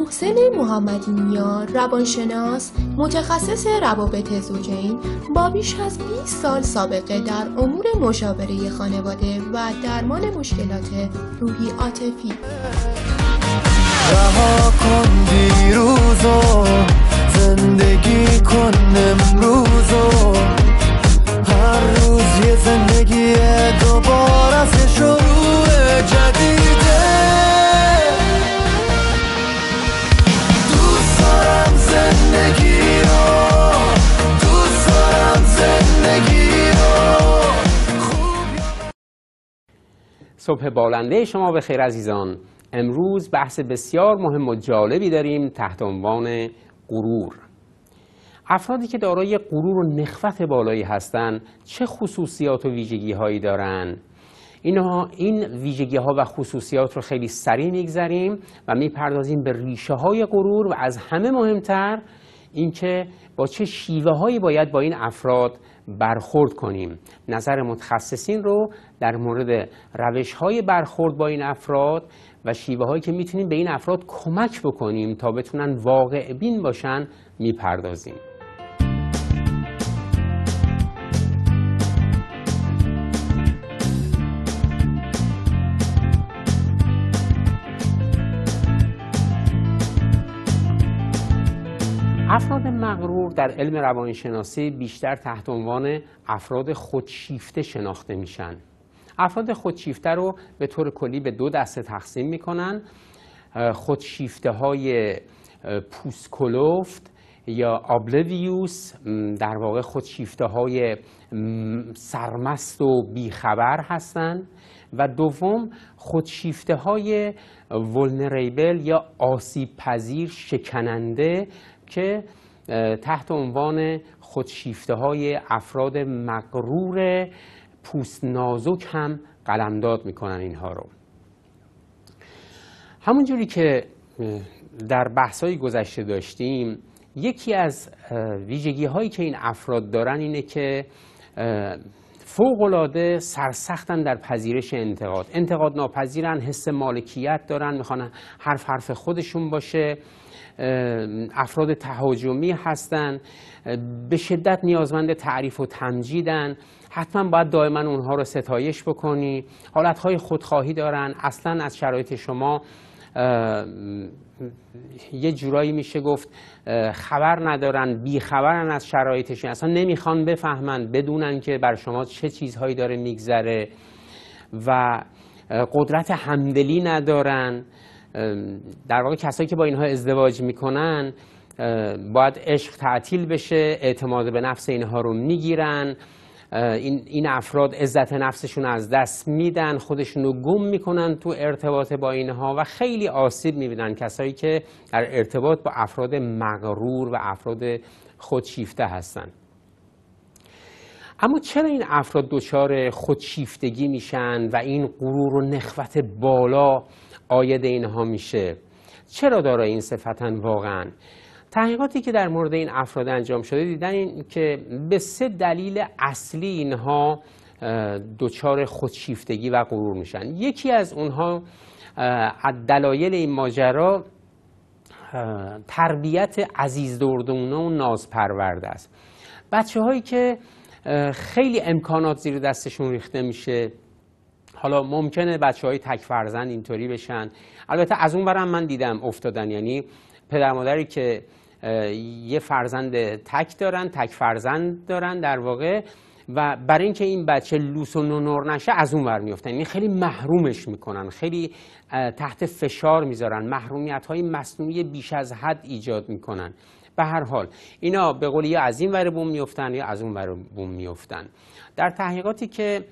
محسن محمدی نیا روانشناس متخصص روابط زوجین با بیش از 20 سال سابقه در امور مشاوره خانواده و درمان مشکلات روحی عاطفی کن زندگی هر روز زندگی صبح بالنده شما به خیر عزیزان امروز بحث بسیار مهم و جالبی داریم تحت عنوان غرور افرادی که دارای غرور و نخفت بالایی هستند چه خصوصیات و ویژگی هایی دارند اینها این ویژگی ها و خصوصیات رو خیلی سریع میگذریم و میپردازیم به ریشه های غرور و از همه مهمتر اینکه با چه شیوه هایی باید با این افراد برخورد کنیم نظر متخصصین رو در مورد روش های برخورد با این افراد و شیوه هایی که میتونیم به این افراد کمک بکنیم تا بتونن واقع بین باشن میپردازیم افراد مغرور در علم روانشناسی بیشتر تحت عنوان افراد خودشیفته شناخته میشن افراد خودشیفته رو به طور کلی به دو دسته تقسیم میکنن خودشیفته های پوسکلوفت یا آبلویوس در واقع خودشیفته های سرمست و بیخبر هستند و دوم خودشیفته های ولنریبل یا آسیب پذیر شکننده که تحت عنوان خودشیفته های افراد مقرور پوست نازک هم قلمداد میکنن اینها رو همونجوری که در بحث های گذشته داشتیم یکی از ویژگی هایی که این افراد دارن اینه که فوقلاده سرسختن در پذیرش انتقاد انتقاد ناپذیرن حس مالکیت دارن میخوان حرف حرف خودشون باشه افراد تهاجمی هستند به شدت نیازمند تعریف و تمجیدن حتما باید دائما اونها رو ستایش بکنی حالتهای خودخواهی دارن اصلا از شرایط شما یه جورایی میشه گفت خبر ندارن بیخبرن از شرایطشون اصلا نمیخوان بفهمن بدونن که بر شما چه چیزهایی داره میگذره و قدرت همدلی ندارن در واقع کسایی که با اینها ازدواج میکنن باید عشق تعطیل بشه اعتماد به نفس اینها رو میگیرن این, افراد عزت نفسشون از دست میدن خودشون رو گم میکنن تو ارتباط با اینها و خیلی آسیب میبینن کسایی که در ارتباط با افراد مغرور و افراد خودشیفته هستن اما چرا این افراد دچار خودشیفتگی میشن و این غرور و نخوت بالا آید اینها میشه چرا دارای این صفتن واقعا تحقیقاتی که در مورد این افراد انجام شده دیدن این که به سه دلیل اصلی اینها دچار خودشیفتگی و غرور میشن یکی از اونها از دلایل این ماجرا تربیت عزیز دردونه و نازپرورده است بچه هایی که خیلی امکانات زیر دستشون ریخته میشه حالا ممکنه بچه های تک فرزند اینطوری بشن البته از اون برم من دیدم افتادن یعنی پدر مادری که یه فرزند تک دارن تک فرزند دارن در واقع و برای اینکه این بچه لوس و نور نشه از اون ور میفتن یعنی خیلی محرومش میکنن خیلی تحت فشار میذارن محرومیت های مصنوعی بیش از حد ایجاد میکنن به هر حال اینا به قول یا از این ور بوم میفتن یا از اون ور بوم میفتن در تحقیقاتی که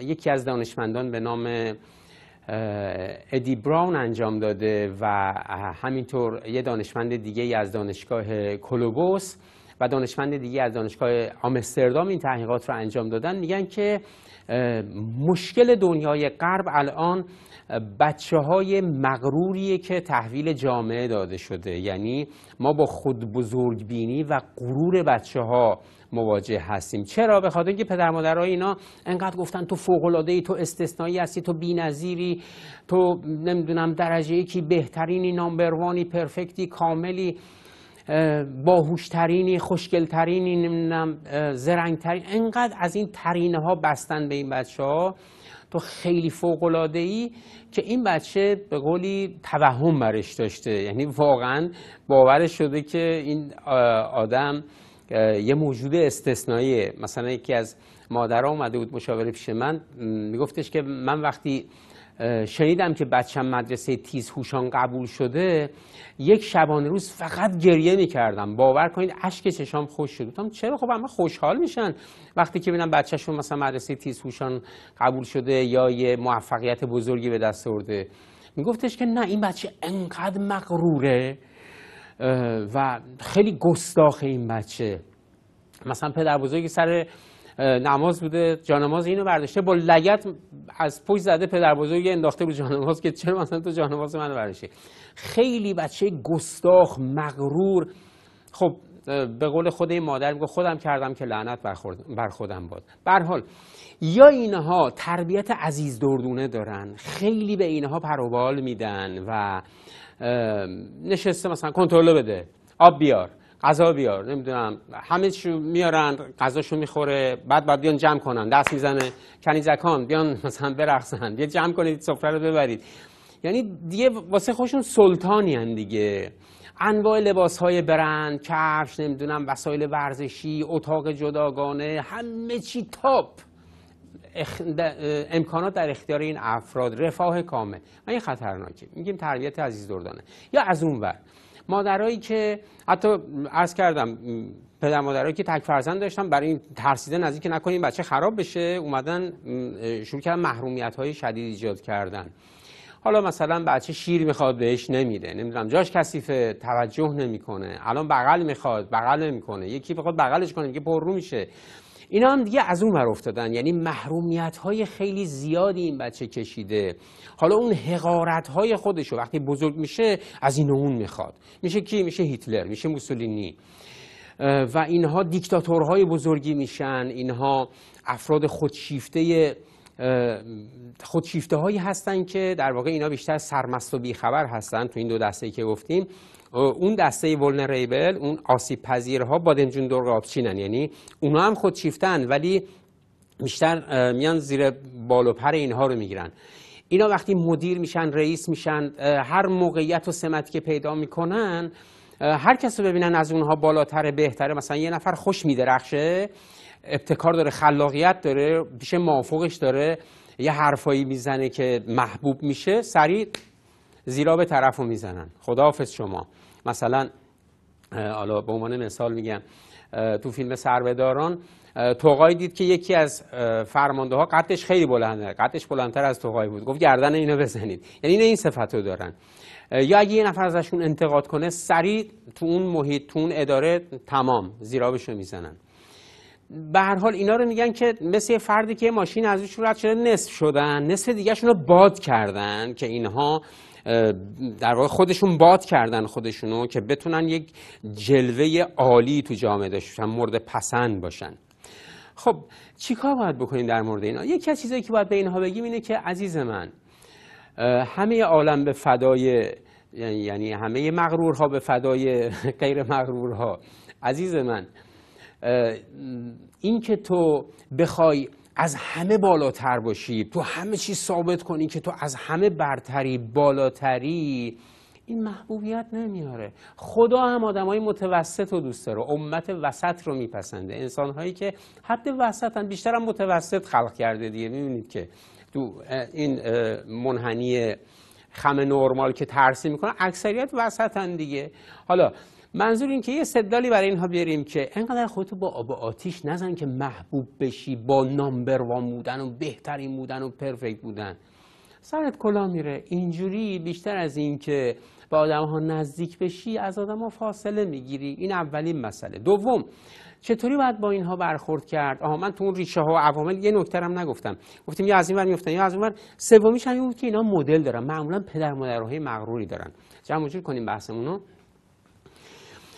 یکی از دانشمندان به نام ادی براون انجام داده و همینطور یه دانشمند دیگه از دانشگاه کلوبوس و دانشمند دیگه از دانشگاه آمستردام این تحقیقات رو انجام دادن میگن که مشکل دنیای غرب الان بچه های مغروریه که تحویل جامعه داده شده یعنی ما با خود بینی و غرور بچه ها مواجه هستیم چرا به خاطر اینکه پدر مادرها اینا انقدر گفتن تو فوق العاده ای تو استثنایی هستی تو بی‌نظیری تو نمیدونم درجه یکی بهترینی نامبروانی پرفکتی کاملی باهوشترینی خوشگلترینی نمیدونم زرنگترین انقدر از این ترینه ها بستن به این بچه ها تو خیلی فوق ای که این بچه به قولی توهم برش داشته یعنی واقعا باورش شده که این آدم یه موجود استثنایی مثلا یکی از مادرها اومده بود مشاوره پیش من میگفتش که من وقتی شنیدم که بچم مدرسه تیز هوشان قبول شده یک شبانه روز فقط گریه میکردم باور کنید اشک چشام خوش شد گفتم چرا خب همه خوشحال میشن وقتی که ببینم بچهشون مثلا مدرسه تیز هوشان قبول شده یا یه موفقیت بزرگی به دست آورده میگفتش که نه این بچه انقدر مغروره و خیلی گستاخ این بچه مثلا پدر بزرگی سر نماز بوده جانماز اینو برداشته با لگت از پشت زده پدر بزرگ انداخته رو جانماز که چرا مثلا تو جانماز منو برداشته خیلی بچه گستاخ مغرور خب به قول خود این مادر میگه خودم کردم که لعنت بر خودم باد بر حال یا اینها تربیت عزیز دردونه دارن خیلی به اینها پروبال میدن و نشسته مثلا کنترل بده آب بیار غذا بیار نمیدونم همه میارن غذاشو میخوره بعد بعد بیان جمع کنن دست میزنه کنیزکان بیان مثلا برقصن یه جمع کنید سفره رو ببرید یعنی دیگه واسه خودشون سلطانی هن دیگه انواع لباس های برند کفش نمیدونم وسایل ورزشی اتاق جداگانه همه چی تاپ امکانات در اختیار این افراد رفاه کامل و این خطرناکه میگیم تربیت عزیز دردانه یا از اون ور مادرایی که حتی عرض کردم پدر مادرایی که تک فرزند داشتن برای این ترسیدن از اینکه نکنیم بچه خراب بشه اومدن شروع کردن محرومیت های شدید ایجاد کردن حالا مثلا بچه شیر میخواد بهش نمیده نمیدونم جاش کثیفه توجه نمیکنه الان بغل میخواد بغل نمیکنه یکی بخواد بغلش کنه میگه پر میشه اینا هم دیگه از اون ور افتادن یعنی محرومیت های خیلی زیادی این بچه کشیده حالا اون حقارت های رو وقتی بزرگ میشه از این اون میخواد میشه کی میشه هیتلر میشه موسولینی و اینها دیکتاتورهای بزرگی میشن اینها افراد خودشیفته خودشیفته هایی هستن که در واقع اینا بیشتر سرمست و بیخبر هستن تو این دو دسته ای که گفتیم اون دسته ولنریبل اون آسیب پذیرها بادمجون دور آبچینن یعنی اونا هم خودشیفتن ولی بیشتر میان زیر بال و پر اینها رو میگیرن اینا وقتی مدیر میشن رئیس میشن هر موقعیت و سمتی که پیدا میکنن هر کس رو ببینن از اونها بالاتر بهتره مثلا یه نفر خوش میدرخشه ابتکار داره خلاقیت داره پیش موافقش داره یه حرفایی میزنه که محبوب میشه سریع زیرا به طرف رو میزنن خداحافظ شما مثلا حالا به عنوان مثال میگم تو فیلم سربهداران توقای دید که یکی از فرمانده ها قدش خیلی بلنده قدش بلندتر از توقای بود گفت گردن اینو بزنید یعنی این صفت رو دارن یا اگه یه نفر ازشون انتقاد کنه سریع تو اون محیط تو اداره تمام زیرابش میزنن به هر حال اینا رو میگن که مثل فردی که ماشین ازش رد شده نصف شدن نصف دیگهشون رو باد کردن که اینها در واقع خودشون باد کردن خودشونو که بتونن یک جلوه عالی تو جامعه داشته باشن مورد پسند باشن خب چیکار باید بکنیم در مورد اینا یکی از چیزایی که باید به اینها بگیم اینه که عزیز من همه عالم به فدای یعنی, یعنی همه مغرورها به فدای غیر مغرورها عزیز من اینکه تو بخوای از همه بالاتر باشی تو همه چیز ثابت کنی که تو از همه برتری بالاتری این محبوبیت نمیاره خدا هم آدم های متوسط رو دوست داره امت وسط رو میپسنده انسان هایی که حد هم بیشتر هم متوسط خلق کرده دیگه میبینید که تو این منحنی خم نرمال که ترسی میکنه اکثریت وسطن دیگه حالا منظور این که یه استدلالی برای اینها بیاریم که انقدر خودتو با آب آتیش نزن که محبوب بشی با نامبر وان بودن و بهترین بودن و پرفکت بودن سرت کلا میره اینجوری بیشتر از این که به آدم ها نزدیک بشی از آدم ها فاصله میگیری این اولین مسئله دوم چطوری باید با اینها برخورد کرد آها من تو اون ریشه ها و عوامل یه نکته هم نگفتم گفتیم یا از این ور میافتن یا از اون ور سومیش هم بود که اینا مدل دارن معمولا پدر مادرهای مغروری دارن جمع کنیم بحثمون رو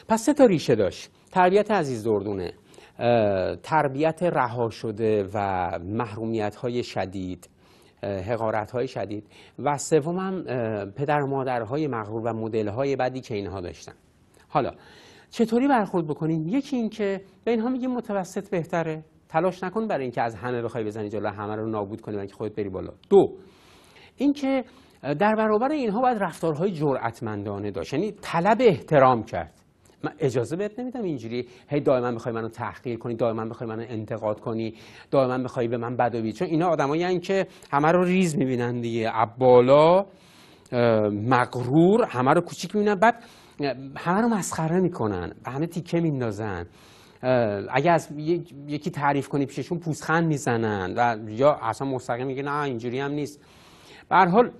پس سه تا ریشه داشت تربیت عزیز دردونه تربیت رها شده و محرومیت های شدید حقارت های شدید و سوم هم پدر و مادرهای مغرور و مدل های بدی که اینها داشتن حالا چطوری برخورد بکنیم یکی این که به اینها میگیم متوسط بهتره تلاش نکن برای اینکه از همه بخوای بزنی جلو همه رو نابود کنی و خودت بری بالا دو اینکه در برابر اینها باید رفتارهای جرأتمندانه داشت یعنی طلب احترام کرد من اجازه بهت نمیدم اینجوری هی دائما میخوای منو تحقیر کنی دائما میخوای منو انتقاد کنی دائما میخوای به من بد چون اینا آدمایی که همه رو ریز میبینن دیگه بالا مغرور همه رو کوچیک میبینن بعد همه رو مسخره میکنن به همه تیکه میندازن اگه از یکی تعریف کنی پیششون پوزخند میزنن و یا اصلا مستقیم میگه نه اینجوری هم نیست به حال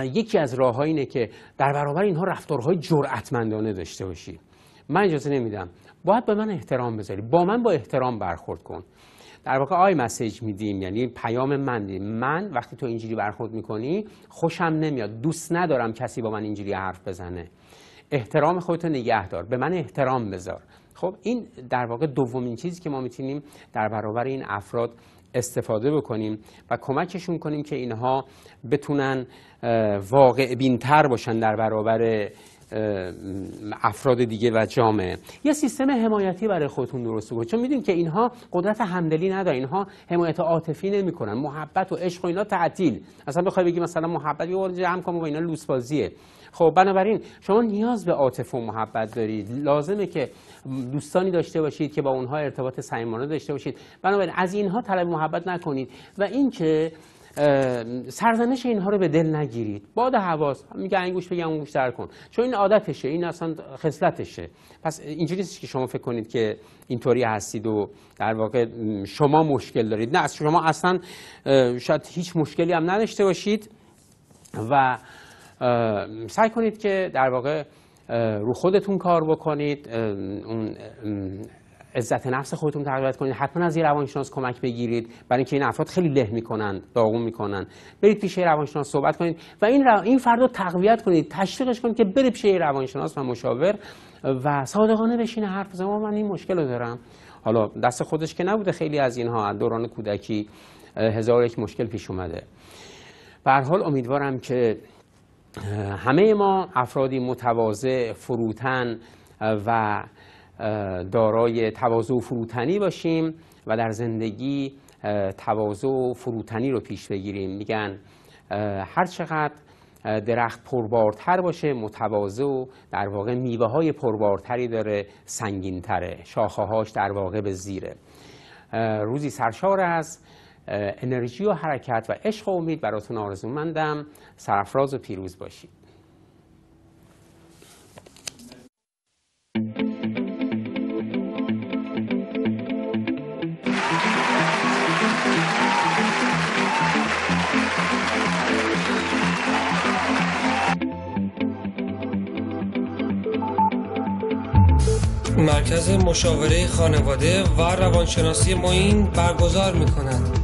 یکی از راه اینه که در برابر اینها رفتارهای جرعتمندانه داشته باشی من اجازه نمیدم باید به من احترام بذاری با من با احترام برخورد کن در واقع آی مسیج میدیم یعنی پیام من دیم. من وقتی تو اینجوری برخورد میکنی خوشم نمیاد دوست ندارم کسی با من اینجوری حرف بزنه احترام خودتو نگه دار به من احترام بذار خب این در واقع دومین چیزی که ما میتونیم در برابر این افراد استفاده بکنیم و کمکشون کنیم که اینها بتونن واقع بینتر باشن در برابر افراد دیگه و جامعه یه سیستم حمایتی برای خودتون درست کنید چون میدونید که اینها قدرت همدلی ندارن اینها حمایت عاطفی نمیکنن محبت و عشق و اینا تعطیل اصلا بخوای بگی مثلا محبت یه هم کنم و اینا لوس بازیه خب بنابراین شما نیاز به عاطف و محبت دارید لازمه که دوستانی داشته باشید که با اونها ارتباط صمیمانه داشته باشید بنابراین از اینها طلب محبت نکنید و اینکه سرزنش اینها رو به دل نگیرید باد حواس میگه انگوش بگم اون در کن چون این عادتشه این اصلا خصلتشه پس اینجوری نیست که شما فکر کنید که اینطوری هستید و در واقع شما مشکل دارید نه از شما اصلا شاید هیچ مشکلی هم نداشته باشید و سعی کنید که در واقع رو خودتون کار بکنید اون عزت نفس خودتون تقویت کنید حتما از یه روانشناس کمک بگیرید برای اینکه این افراد خیلی له میکنن داغون میکنن برید پیش روانشناس صحبت کنید و این رو... این رو تقویت کنید تشویقش کنید که بره پیش روانشناس و مشاور و صادقانه بشینه حرف بزنه من این مشکل رو دارم حالا دست خودش که نبوده خیلی از اینها دوران کودکی هزار یک مشکل پیش اومده به حال امیدوارم که همه ما افرادی متواضع فروتن و دارای تواضع و فروتنی باشیم و در زندگی تواضع و فروتنی رو پیش بگیریم میگن هر چقدر درخت پربارتر باشه متواضع و در واقع میوه های پربارتری داره سنگینتره شاخه هاش در واقع به زیره روزی سرشار از انرژی و حرکت و عشق و امید براتون مندم سرفراز و پیروز باشید مرکز مشاوره خانواده و روانشناسی معین برگزار می کند.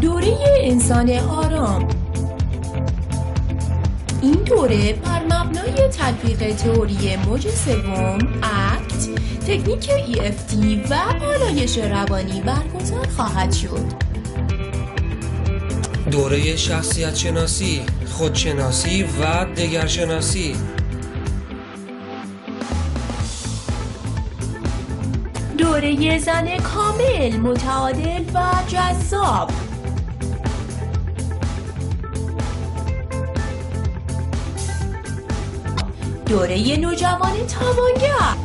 دوره انسان آرام این دوره بر مبنای تطبیق تئوری موج سوم اکت تکنیک EFT و آلایش روانی برگزار خواهد شد دوره شخصیت شناسی، خودشناسی و دگرشناسی دوره زن کامل متعادل و جذاب دوره نوجوان توانگر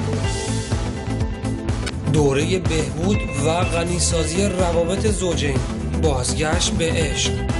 دوره بهبود و غنیسازی روابط زوجین بازگشت به عشق